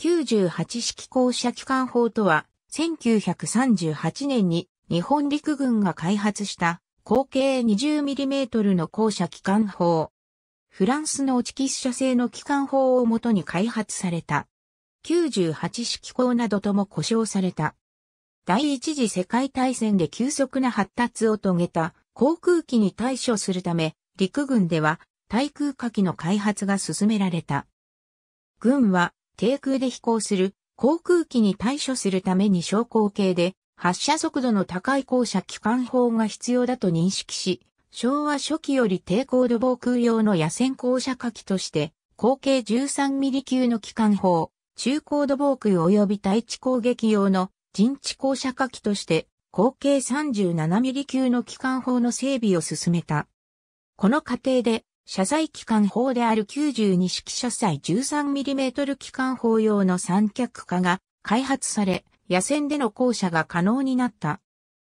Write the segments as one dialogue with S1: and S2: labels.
S1: 98式校舎機関砲とは、1938年に日本陸軍が開発した口径 20mm の校舎機関砲。フランスのチキス社製の機関砲をもとに開発された。98式校などとも呼称された。第一次世界大戦で急速な発達を遂げた航空機に対処するため、陸軍では対空火器の開発が進められた。軍は低空で飛行する航空機に対処するために昇降系で発射速度の高い降車機関砲が必要だと認識し、昭和初期より低高度防空用の野戦降車火器として、口径13ミリ級の機関砲、中高度防空及び対地攻撃用の陣地降車火器として、口径37ミリ級の機関砲の整備を進めた。この過程で車載機関砲である92式車載 13mm 機関砲用の三脚化が開発され、野戦での降車が可能になった。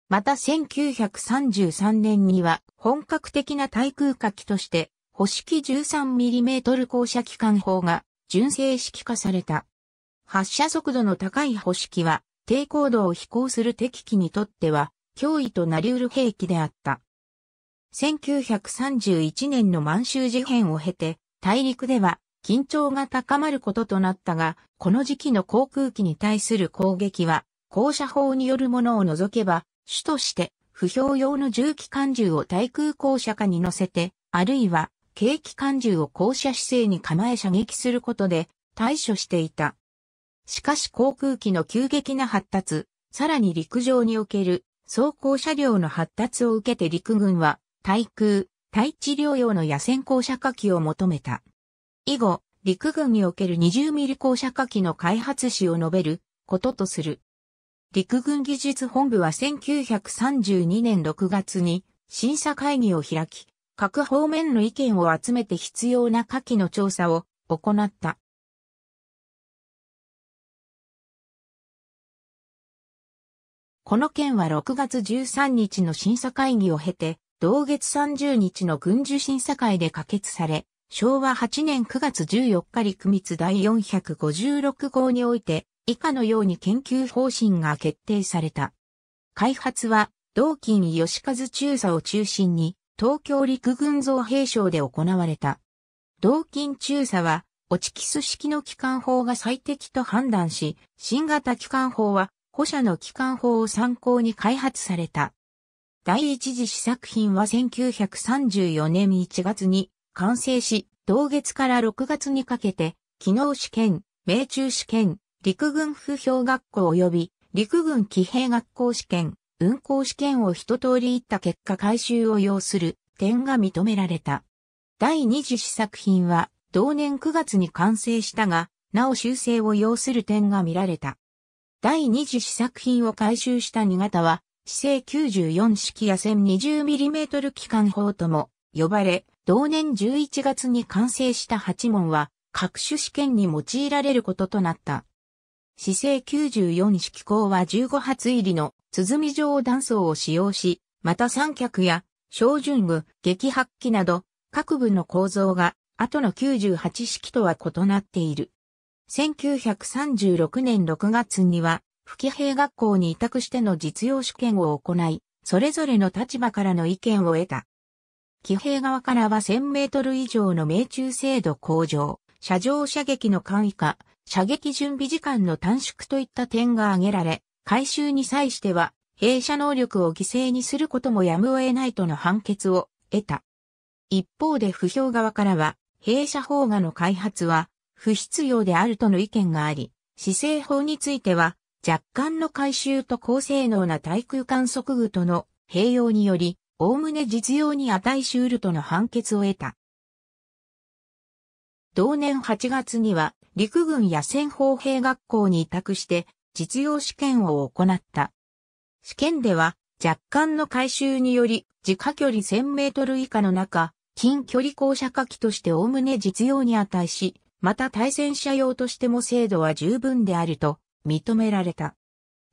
S1: また1933年には本格的な対空火器として、保式 13mm 降車機関砲が純正式化された。発射速度の高い星式は低高度を飛行する敵機にとっては脅威となり得る兵器であった。1931年の満州事変を経て、大陸では緊張が高まることとなったが、この時期の航空機に対する攻撃は、降車砲によるものを除けば、主として不評用の重機関銃を対空降車下に乗せて、あるいは軽機関銃を降車姿勢に構え射撃することで対処していた。しかし航空機の急激な発達、さらに陸上における装甲車両の発達を受けて陸軍は対空、対地療養の野戦降射火器を求めた。以後、陸軍における20ミリ降射火器の開発史を述べることとする。陸軍技術本部は1932年6月に審査会議を開き、各方面の意見を集めて必要な火器の調査を行った。この件は6月13日の審査会議を経て、同月30日の軍需審査会で可決され、昭和8年9月14日陸密第456号において、以下のように研究方針が決定された。開発は、同金吉和中佐を中心に、東京陸軍造兵省で行われた。同金中佐は、オチキス式の機関砲が最適と判断し、新型機関砲は、保社の機関砲を参考に開発された。第一次試作品は1934年1月に完成し、同月から6月にかけて、機能試験、命中試験、陸軍不評学校及び陸軍騎兵学校試験、運行試験を一通り行った結果改修を要する点が認められた。第二次試作品は同年9月に完成したが、なお修正を要する点が見られた。第二次試作品を回収した新潟は、姿勢94式野戦 20mm 機関砲とも呼ばれ、同年11月に完成した8門は各種試験に用いられることとなった。姿勢94式砲は15発入りの鼓状弾層を使用し、また三脚や小順部、撃発機など各部の構造が後の98式とは異なっている。1936年6月には吹兵学校に委託しての実用試験を行い、それぞれの立場からの意見を得た。騎兵側からは1000メートル以上の命中精度向上、射場射撃の簡易化、射撃準備時間の短縮といった点が挙げられ、回収に際しては、弊社能力を犠牲にすることもやむを得ないとの判決を得た。一方で不評側からは、弊社法画の開発は不必要であるとの意見があり、施政法については、若干の改修と高性能な対空観測具との併用により、おおむね実用に値しうるとの判決を得た。同年8月には、陸軍野戦砲兵学校に委託して、実用試験を行った。試験では、若干の改修により、自家距離1000メートル以下の中、近距離降車火器としておおむね実用に値し、また対戦車用としても精度は十分であると認められた。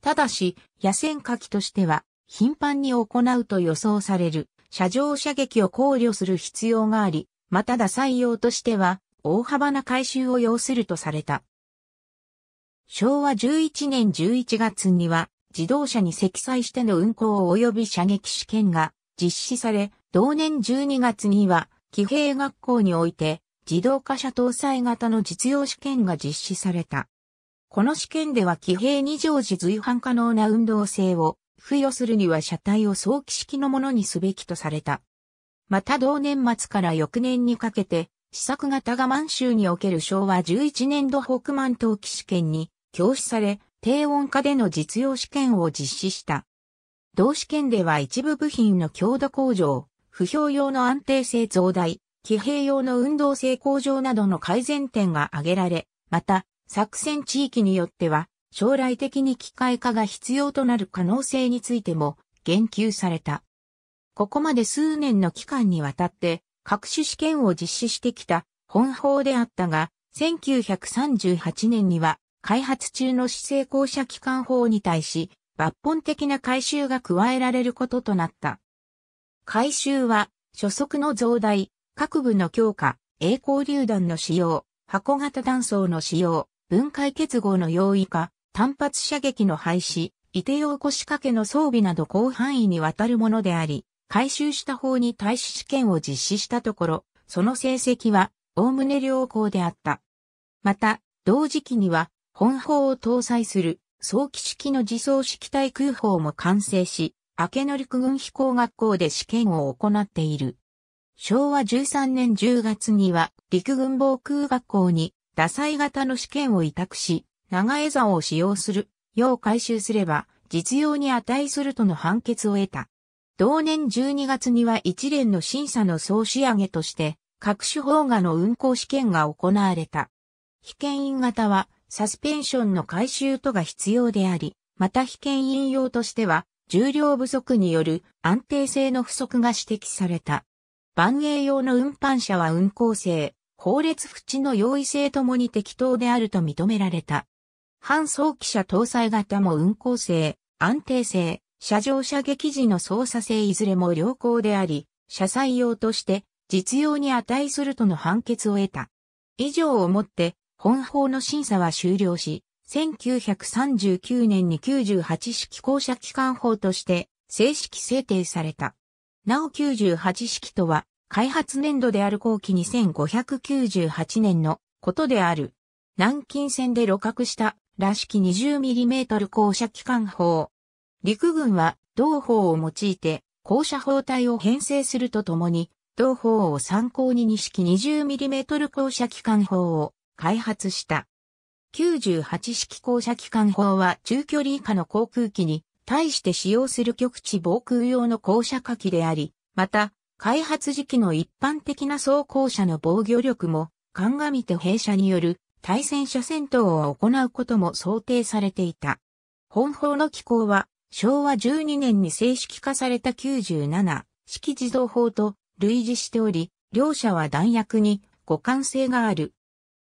S1: ただし、野戦火器としては、頻繁に行うと予想される、車上射撃を考慮する必要があり、まただ採用としては、大幅な回収を要するとされた。昭和11年11月には、自動車に積載しての運行及び射撃試験が実施され、同年12月には、騎兵学校において、自動化車搭載型の実用試験が実施された。この試験では騎兵二乗時随伴可能な運動性を付与するには車体を早期式のものにすべきとされた。また同年末から翌年にかけて、試作型が満州における昭和11年度北満冬季試験に教師され、低温下での実用試験を実施した。同試験では一部部品の強度向上、不評用の安定性増大、騎兵用の運動性向上などの改善点が挙げられ、また、作戦地域によっては、将来的に機械化が必要となる可能性についても言及された。ここまで数年の期間にわたって各種試験を実施してきた本法であったが、1938年には開発中の施政公社機関法に対し抜本的な改修が加えられることとなった。改修は、初速の増大、各部の強化、栄光榴弾の使用、箱型断層の使用、分解結合の容易化、単発射撃の廃止、移起こ腰掛けの装備など広範囲にわたるものであり、回収した方に対し試験を実施したところ、その成績は、おおむね良好であった。また、同時期には、本砲を搭載する、早期式の自走式対空砲も完成し、明野陸軍飛行学校で試験を行っている。昭和13年10月には陸軍防空学校に打彩型の試験を委託し、長江座を使用する、よう回収すれば、実用に値するとの判決を得た。同年12月には一連の審査の総仕上げとして、各種砲画の運行試験が行われた。被験員型は、サスペンションの回収とが必要であり、また被験員用としては、重量不足による安定性の不足が指摘された。万栄用の運搬車は運行性、法列縁の容易性ともに適当であると認められた。半早期車搭載型も運行性、安定性、車上射撃時の操作性いずれも良好であり、車載用として実用に値するとの判決を得た。以上をもって本法の審査は終了し、1939年に98式公社機関法として正式制定された。なお98式とは開発年度である後期2598年のことである。南京戦で露獲したらしき 20mm 降射機関砲。陸軍は同砲を用いて降射砲体を編成するとともに、同砲を参考に2式 20mm 降射機関砲を開発した。98式降射機関砲は中距離以下の航空機に対して使用する極地防空用の降射火器であり、また開発時期の一般的な装甲車の防御力も、鑑みて弊社による対戦車戦闘を行うことも想定されていた。本法の機構は、昭和12年に正式化された97式自動法と類似しており、両者は弾薬に互換性がある。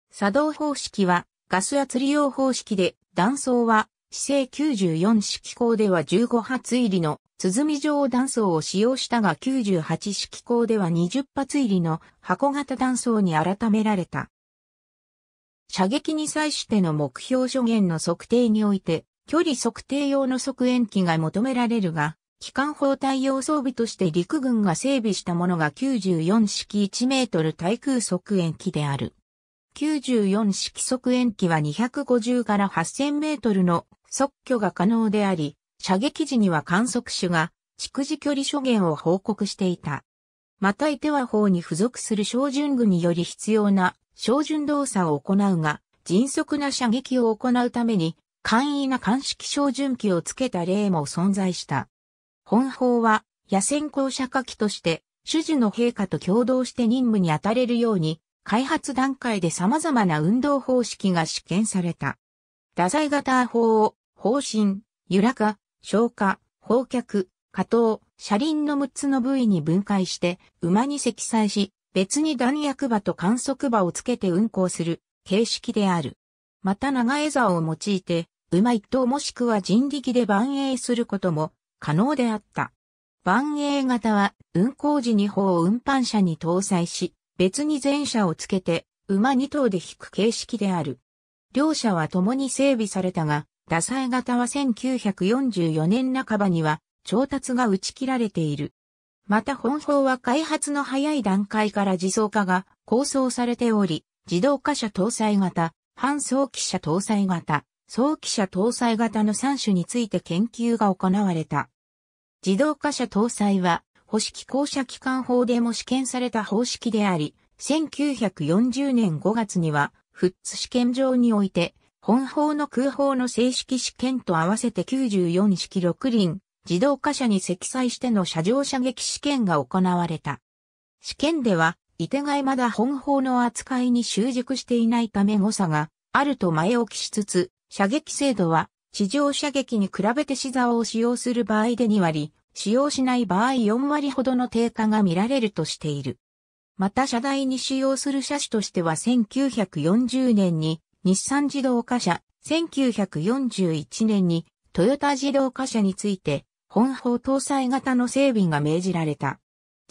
S1: 作動方式はガス圧利用方式で、弾倉は市政94式校では15発入りの鼓状断層を使用したが98式校では20発入りの箱型断層に改められた。射撃に際しての目標諸元の測定において、距離測定用の測円機が求められるが、機関砲対応装備として陸軍が整備したものが94式1メートル対空測円機である。94式測円機は250から8000メートルの即挙が可能であり、射撃時には観測手が蓄次距離諸元を報告していた。またイ手は法に付属する照準具により必要な照準動作を行うが、迅速な射撃を行うために、簡易な鑑識照準器をつけた例も存在した。本法は、野戦校射火器として、主事の陛下と共同して任務に当たれるように、開発段階で様々な運動方式が試験された。打宰型法を方針、揺らか、消化、放脚、下等、車輪の6つの部位に分解して馬に積載し、別に弾薬場と観測場をつけて運行する形式である。また長餌を用いて、馬一頭もしくは人力で万栄することも可能であった。万栄型は運行時に砲を運搬車に搭載し、別に前車をつけて馬2頭で引く形式である。両車は共に整備されたが、ダサエ型は1944年半ばには調達が打ち切られている。また本法は開発の早い段階から自走化が構想されており、自動化車搭載型、半早期車搭載型、早期車搭載型の3種について研究が行われた。自動化車搭載は、保式校舎機関法でも試験された方式であり、1940年5月には、フッツ試験場において、本法の空法の正式試験と合わせて94式6輪、自動貨車に積載しての車上射撃試験が行われた。試験では、伊手がまだ本法の扱いに習熟していないため誤差があると前置きしつつ、射撃精度は地上射撃に比べて死座を使用する場合で2割、使用しない場合4割ほどの低下が見られるとしている。また車台に使用する車種としては1940年に日産自動化車、1941年にトヨタ自動化車について本法搭載型の整備が命じられた。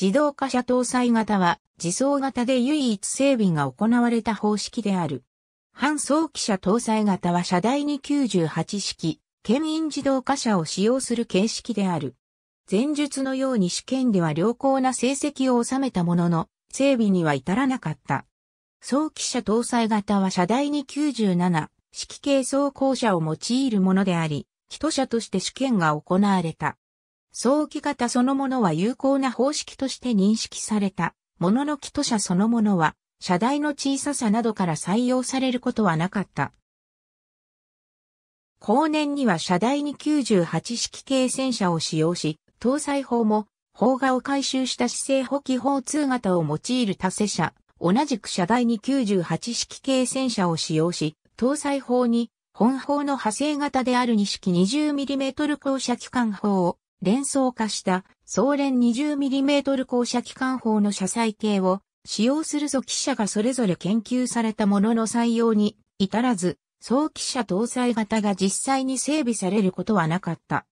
S1: 自動化車搭載型は自走型で唯一整備が行われた方式である。半早期車搭載型は車台に98式、牽引自動化車を使用する形式である。前述のように試験では良好な成績を収めたものの、整備には至らなかった。早期車搭載型は車台に97式系走行車を用いるものであり、一車として試験が行われた。早期型そのものは有効な方式として認識された。ものの基礎車そのものは、車台の小ささなどから採用されることはなかった。後年には車台に98式系戦車を使用し、搭載法も、砲画を回収した姿勢補機砲2型を用いる達成車、同じく車台に98式系戦車を使用し、搭載砲に本砲の派生型である2式 20mm 降車機関砲を連装化した総連 20mm 降車機関砲の車載系を使用するぞ記者がそれぞれ研究されたものの採用に至らず、早期車搭載型が実際に整備されることはなかった。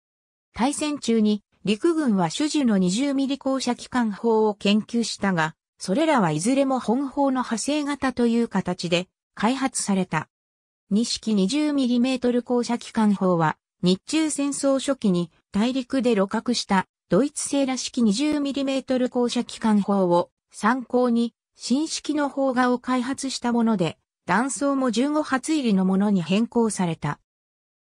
S1: 対戦中に陸軍は主事の 20mm 降車機関砲を研究したが、それらはいずれも本砲の派生型という形で開発された。二式 20mm 高射機関砲は、日中戦争初期に大陸で露獲したドイツ製ら式 20mm 高射機関砲を参考に新式の砲画を開発したもので、弾倉も15発入りのものに変更された。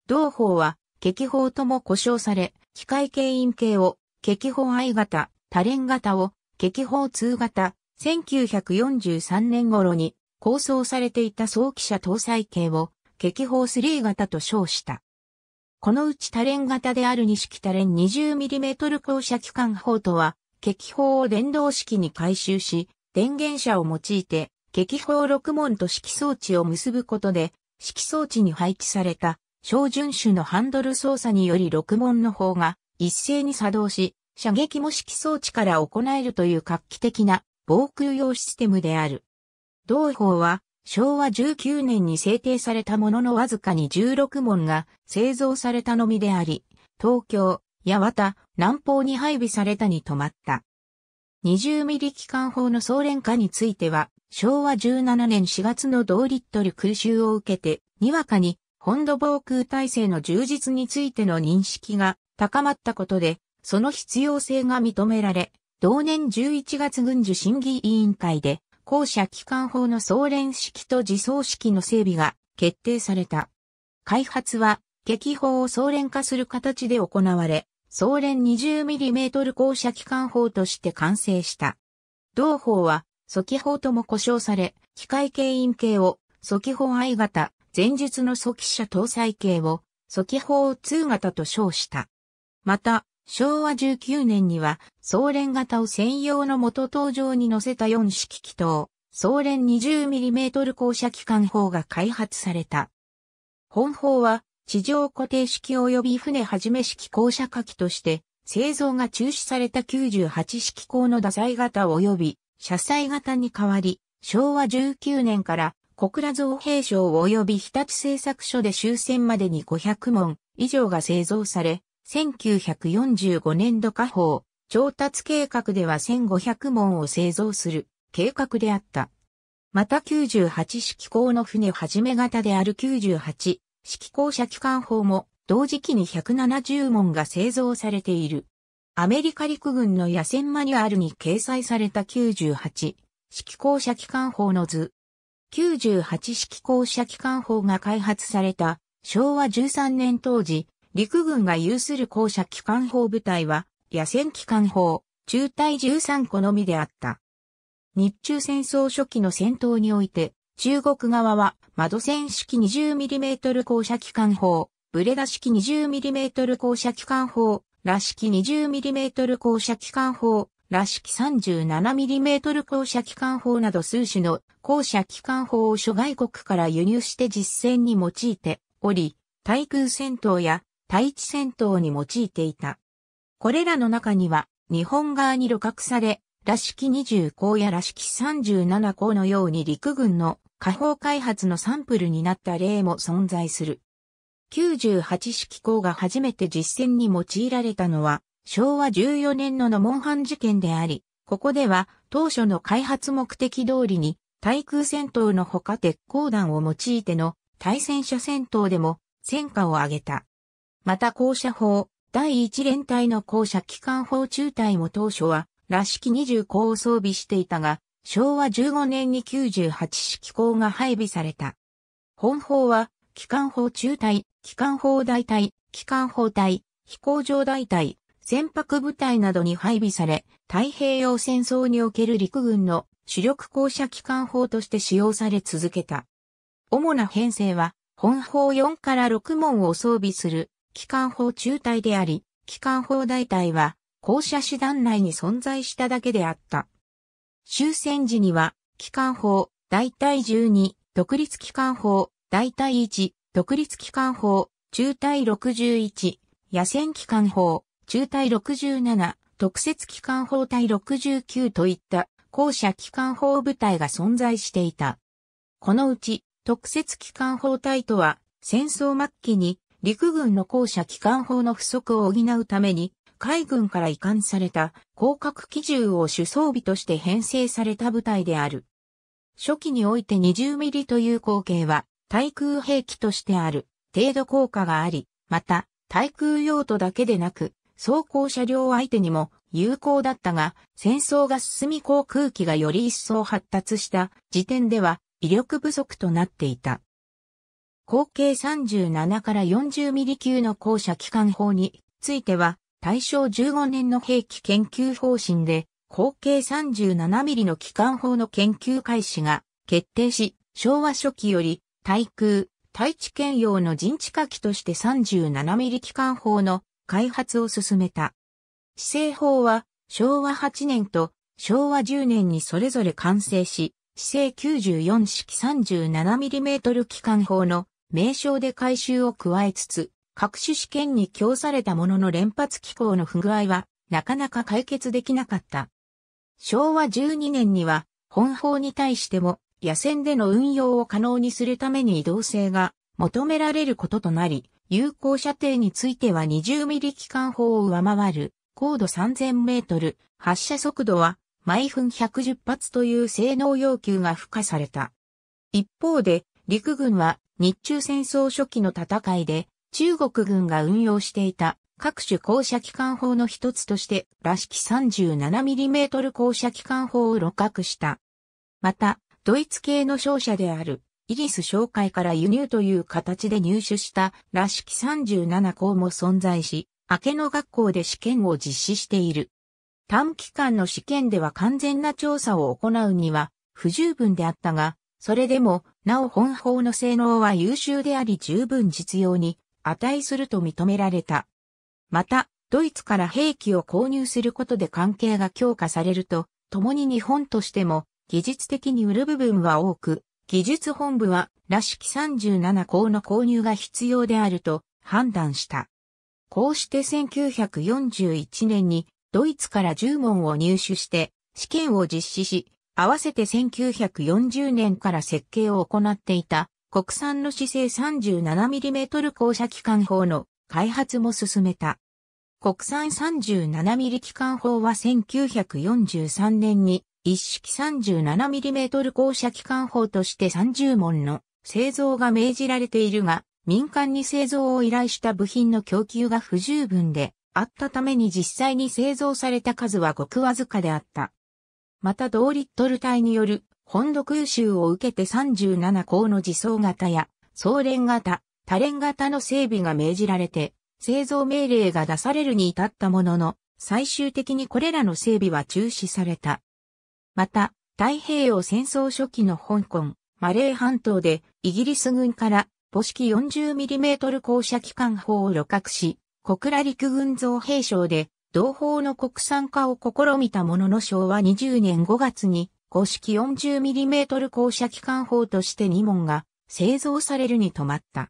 S1: 同砲は、撃砲とも呼称され、機械牽引系を、撃砲 I 型、多連型を、激砲2型、1943年頃に構想されていた早期車搭載系を激砲3型と称した。このうち多連型である二式多連 20mm 降車機関砲とは、激砲を電動式に回収し、電源車を用いて、激砲6門と式装置を結ぶことで、式装置に配置された、小順種のハンドル操作により6門の方が一斉に作動し、射撃模式装置から行えるという画期的な防空用システムである。同法は昭和19年に制定されたもののわずかに16門が製造されたのみであり、東京、八幡、南方に配備されたに止まった。20ミリ機関砲の総連化については、昭和17年4月の同リットル空襲を受けて、にわかに本土防空体制の充実についての認識が高まったことで、その必要性が認められ、同年11月軍需審議委員会で、後者機関法の総連式と自走式の整備が決定された。開発は、激砲を総連化する形で行われ、総連 20mm 後者機関砲として完成した。同砲は、速期砲とも呼称され、機械系員系を、速期砲 I 型、前述の速期車搭載系を、速期砲2型と称した。また、昭和19年には、総連型を専用の元登場に乗せた4式機筒、総連 20mm 降車機関砲が開発された。本砲は、地上固定式及び船はじめ式降車火器として、製造が中止された98式鋼の打載型及び、車載型に変わり、昭和19年から、小倉造兵省及び日立製作所で終戦までに500門以上が製造され、1945年度下方、調達計画では1500門を製造する計画であった。また98式港の船はじめ型である98式鋼車機関砲も同時期に170門が製造されている。アメリカ陸軍の野戦マニュアルに掲載された98式鋼車機関砲の図。98式鋼車機関砲が開発された昭和13年当時、陸軍が有する校舎機関砲部隊は、野戦機関砲、中隊13個のみであった。日中戦争初期の戦闘において、中国側は窓戦式 20mm 降射機関砲、ブレダ式 20mm 降射機関砲、ら式 20mm 降射機関砲、ら式 37mm 降射機関砲など数種の降射機関砲を諸外国から輸入して実戦に用いており、対空戦闘や対地戦闘に用いていた。これらの中には、日本側に露獲され、らしき20項やらしき37項のように陸軍の下方開発のサンプルになった例も存在する。98式項が初めて実戦に用いられたのは、昭和14年のノモ事件であり、ここでは当初の開発目的通りに対空戦闘のほか鉄鋼弾を用いての対戦車戦闘でも戦果を上げた。また校舎法、第一連隊の校舎機関法中隊も当初は、らしき20校を装備していたが、昭和15年に98式校が配備された。本法は、機関法中隊、機関法大隊、機関法隊、飛行場大隊、船舶部隊などに配備され、太平洋戦争における陸軍の主力校舎機関砲として使用され続けた。主な編成は、本砲4から6門を装備する機関砲中隊であり、機関砲大隊は、校舎手段内に存在しただけであった。終戦時には、機関砲、大隊12、独立機関砲、大隊1、独立機関砲、中隊61、野戦機関砲、中隊67、特設機関砲隊69といった校舎機関砲部隊が存在していた。このうち特設機関砲隊とは戦争末期に陸軍の校舎機関砲の不足を補うために、海軍から移管された広角機銃を主装備として編成された部隊である。初期において20ミリという口径は、対空兵器としてある程度効果があり、また、対空用途だけでなく、装甲車両相手にも有効だったが、戦争が進み航空機がより一層発達した時点では威力不足となっていた。口径37から40ミリ級の校舎機関砲については、大正15年の兵器研究方針で、口径37ミリの機関砲の研究開始が決定し、昭和初期より、対空、対地兼用の陣地火器として37ミリ機関砲の開発を進めた。施政法は昭和8年と昭和10年にそれぞれ完成し、市政94式 37mm 機関砲の名称で改修を加えつつ、各種試験に供されたものの連発機構の不具合は、なかなか解決できなかった。昭和12年には、本法に対しても、野戦での運用を可能にするために移動性が求められることとなり、有効射程については20ミリ機関砲を上回る高度3000メートル、発射速度は毎分110発という性能要求が付加された。一方で、陸軍は日中戦争初期の戦いで中国軍が運用していた各種降射機関砲の一つとして、らしき 37mm 降射機関砲を露獲した。また、ドイツ系の商社である、イギリス商会から輸入という形で入手したらしき37校も存在し、明けの学校で試験を実施している。短期間の試験では完全な調査を行うには不十分であったが、それでもなお本法の性能は優秀であり十分実用に値すると認められた。また、ドイツから兵器を購入することで関係が強化されると、共に日本としても技術的に売る部分は多く、技術本部はらしき37項の購入が必要であると判断した。こうして1941年にドイツから10問を入手して試験を実施し、合わせて1940年から設計を行っていた国産の姿勢 37mm 降車機関砲の開発も進めた。国産 37mm 機関砲は1943年に一式 37mm 降車機関砲として30門の製造が命じられているが、民間に製造を依頼した部品の供給が不十分であったために実際に製造された数はごくわずかであった。また同リットル体による本土空襲を受けて37校の自走型や総連型、多連型の整備が命じられて、製造命令が出されるに至ったものの、最終的にこれらの整備は中止された。また、太平洋戦争初期の香港、マレー半島でイギリス軍から母式 40mm 降車機関砲を露獲し、小倉陸軍造兵廠で同胞の国産化を試みたものの昭和20年5月に、公式 40mm 降射機関砲として2門が製造されるに止まった。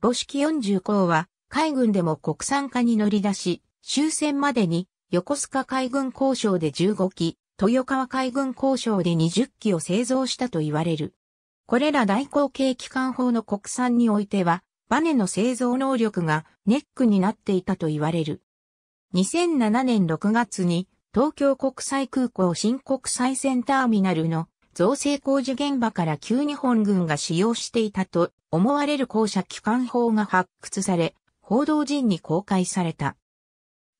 S1: 母式40項は海軍でも国産化に乗り出し、終戦までに横須賀海軍交渉で15機、豊川海軍交渉で20機を製造したと言われる。これら大口径機関砲の国産においては、バネの製造能力がネックになっていたと言われる。2007年6月に東京国際空港新国際線ターミナルの造成工事現場から旧日本軍が使用していたと思われる校舎機関法が発掘され、報道陣に公開された。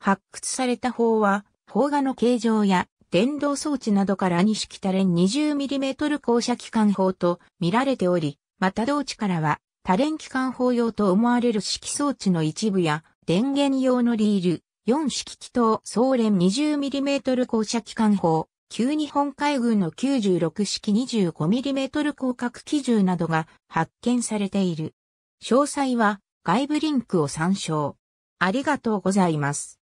S1: 発掘された法は、砲画の形状や電動装置などから西北連 20mm 校舎機関砲と見られており、また同地からは多連機関砲用と思われる式装置の一部や電源用のリール、4式機頭総連 20mm 降射機関砲、旧日本海軍の96式 25mm 広角機銃などが発見されている。詳細は外部リンクを参照。ありがとうございます。